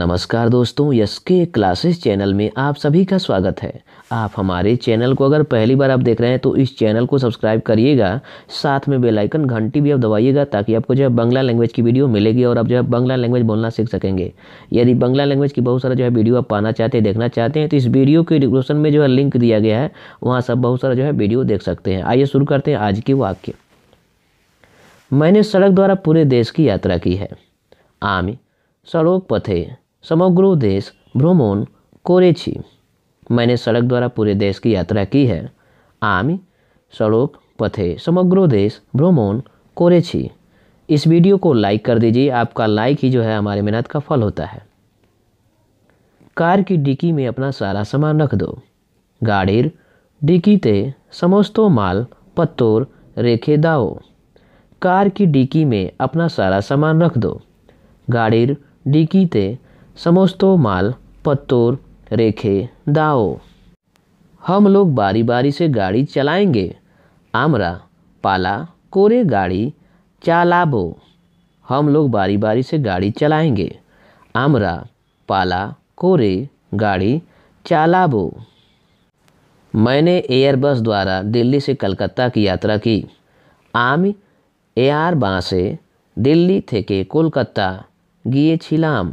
नमस्कार दोस्तों यस के क्लासेस चैनल में आप सभी का स्वागत है आप हमारे चैनल को अगर पहली बार आप देख रहे हैं तो इस चैनल को सब्सक्राइब करिएगा साथ में बेल आइकन घंटी भी आप दबाइएगा ताकि आपको जो है बंगला लैंग्वेज की वीडियो मिलेगी और आप जो है बंगला लैंग्वेज बोलना सीख सकेंगे यदि बंगला लैंग्वेज की बहुत सारा जो है वीडियो आप पाना चाहते हैं देखना चाहते हैं तो इस वीडियो के डिस्क्रिप्शन में जो है लिंक दिया गया है वहाँ सब बहुत सारा जो है वीडियो देख सकते हैं आइए शुरू करते हैं आज के वाक्य मैंने सड़क द्वारा पूरे देश की यात्रा की है आम सड़क पथे समग्र देश भ्रमण कर मैंने सड़क द्वारा पूरे देश की यात्रा की है आम सड़क पथे समग्र देश भ्रमण कर इस वीडियो को लाइक कर दीजिए आपका लाइक ही जो है हमारे मेहनत का फल होता है कार की डिक्की में अपना सारा सामान रख दो डिक्की डिकीते समस्तो माल पत्तोर रेखे दाओ कार की डिकी में अपना सारा सामान रख दो डिक्की ते समोस्तो माल पत्तोर रेखे दाओ हम लोग बारी बारी से गाड़ी चलाएंगे आमरा पाला कोरे गाड़ी चालाबो हम लोग बारी बारी से गाड़ी चलाएंगे आमरा पाला कोरे गाड़ी चालाबो मैंने एयरबस द्वारा दिल्ली से कलकत्ता की यात्रा की आम से दिल्ली थे के कोलकाता गिए छिलाम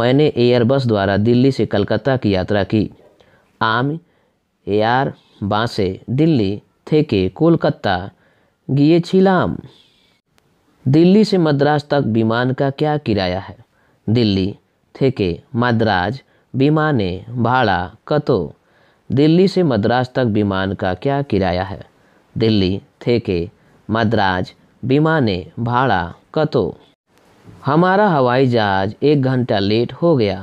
मैंने एयरबस द्वारा दिल्ली से कलकत्ता की यात्रा की आम एयर एयार दिल्ली थे के कोलकाता छिलाम दिल्ली से मद्रास तक विमान का क्या किराया है दिल्ली थे के मद्रास विमाने भाड़ा कतो दिल्ली से मद्रास तक विमान का क्या किराया है दिल्ली थे के मद्रास विमाने भाड़ा कतो हमारा हवाई जहाज एक घंटा लेट हो गया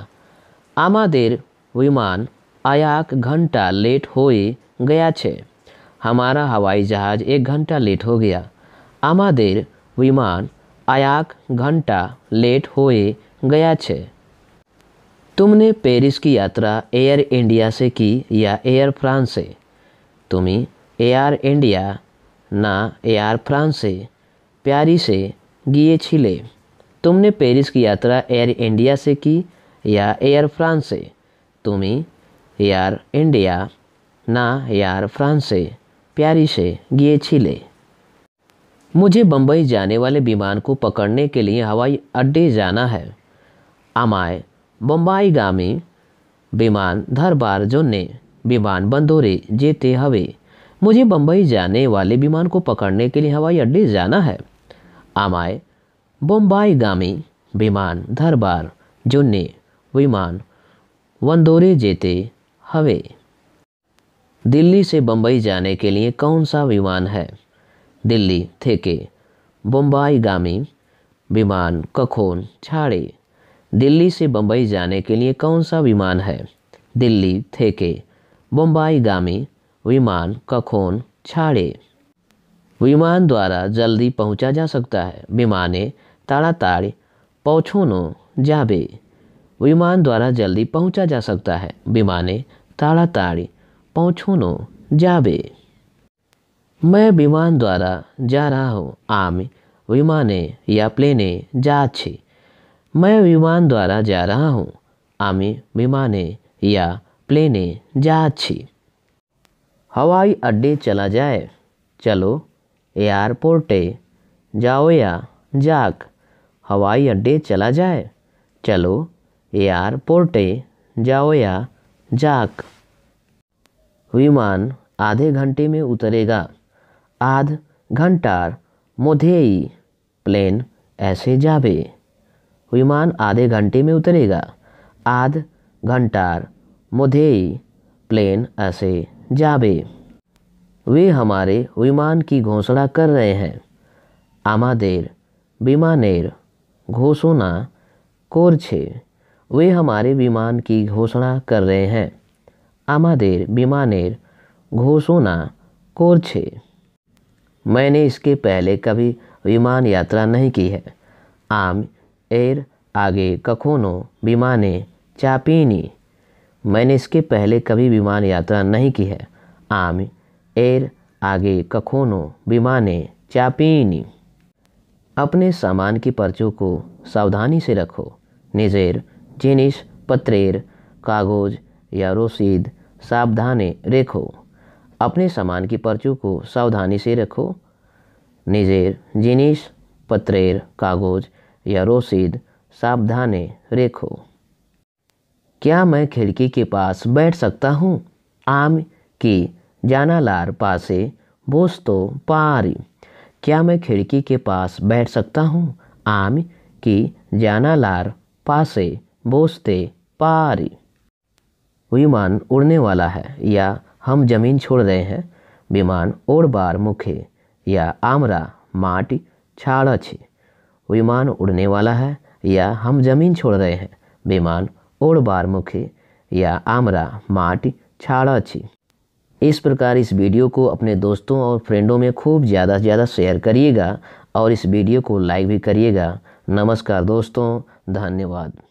आमादेर विमान आयाक घंटा लेट हो गया छे हमारा हवाई जहाज एक घंटा लेट हो गया आमादेर विमान आयाक घंटा लेट हो गया छे तुमने पेरिस की यात्रा एयर इंडिया से की या एयर फ्रांस से तुम्हें एयर इंडिया ना एयर फ्रांस से प्यारी से गिए छिले तुमने पेरिस की यात्रा एयर इंडिया से की या एयर फ्रांस से तुम्हें एयर इंडिया ना यार फ्रांस से प्यारी से गिए छिले मुझे बम्बई जाने वाले विमान को पकड़ने के लिए हवाई अड्डे जाना है अमाय बम्बई गामी विमान धर बार जोने विमान बंदोरे जेते हवे मुझे बम्बई जाने वाले विमान को पकड़ने के लिए हवाई अड्डे जाना है आमाए गामी विमान दरबार जुन्ने विमान वंदोरे जेते हवे दिल्ली से बम्बई जाने के लिए कौन सा विमान है दिल्ली थे के बम्बई गामी विमान कखोन छाड़े दिल्ली से बम्बई जाने के लिए कौन सा विमान है दिल्ली थेके गामी विमान कखोन छाड़े विमान द्वारा जल्दी पहुंचा जा सकता है विमाने ताड़ाताड़ी पहुँचोनो जाबे विमान द्वारा जल्दी पहुँचा जा सकता है विमाने ताड़ाताड़ी पहुँचोनो जाबे मैं विमान द्वारा जा रहा हूँ आम विमाने या प्लेने जाछे मैं विमान द्वारा जा रहा हूँ आमी विमाने या प्लेने जाछे हवाई अड्डे चला जाए चलो एयरपोर्टे जाओ या जाक हवाई अड्डे चला जाए चलो एयरपोर्टे जाओ या जाक विमान आधे घंटे में उतरेगा आध घंटार मोधेई प्लेन ऐसे जाबे विमान आधे घंटे में उतरेगा आध घंटार मोधेई प्लेन ऐसे जाबे वे हमारे विमान की घोषणा कर रहे हैं आमादेर विमानेर घोषणा छे वे हमारे विमान की घोषणा कर रहे हैं विमानेर घोषणा कोर छे मैंने इसके पहले कभी विमान यात्रा नहीं की है आम एर आगे कखोनो विमाने चापीनी मैंने इसके पहले कभी विमान यात्रा नहीं की है आम एर आगे कखोनो विमाने चापीनी अपने सामान की पर्चों को सावधानी से रखो निजेर जिनिश पत्रेर कागज़ या रसीद सावधाने रखो अपने सामान की पर्चों को सावधानी से रखो निजेर जिनिश पत्रेर कागज़ या रसीद सावधाने रखो क्या मैं खिड़की के पास बैठ सकता हूँ आम की जाना लार पासे बोस्तो पारी क्या मैं खिड़की के पास बैठ सकता हूँ आम की लार पासे बोसते पारी विमान उड़ने वाला है या हम जमीन छोड़ रहे हैं विमान ओर बार मुखे या आमरा माटी छाड़ा छे विमान उड़ने वाला है या हम जमीन छोड़ रहे हैं विमान ओढ़ बार मुखे या आमरा माटी छाड़ा छी इस प्रकार इस वीडियो को अपने दोस्तों और फ्रेंडों में खूब ज़्यादा से ज़्यादा शेयर करिएगा और इस वीडियो को लाइक भी करिएगा नमस्कार दोस्तों धन्यवाद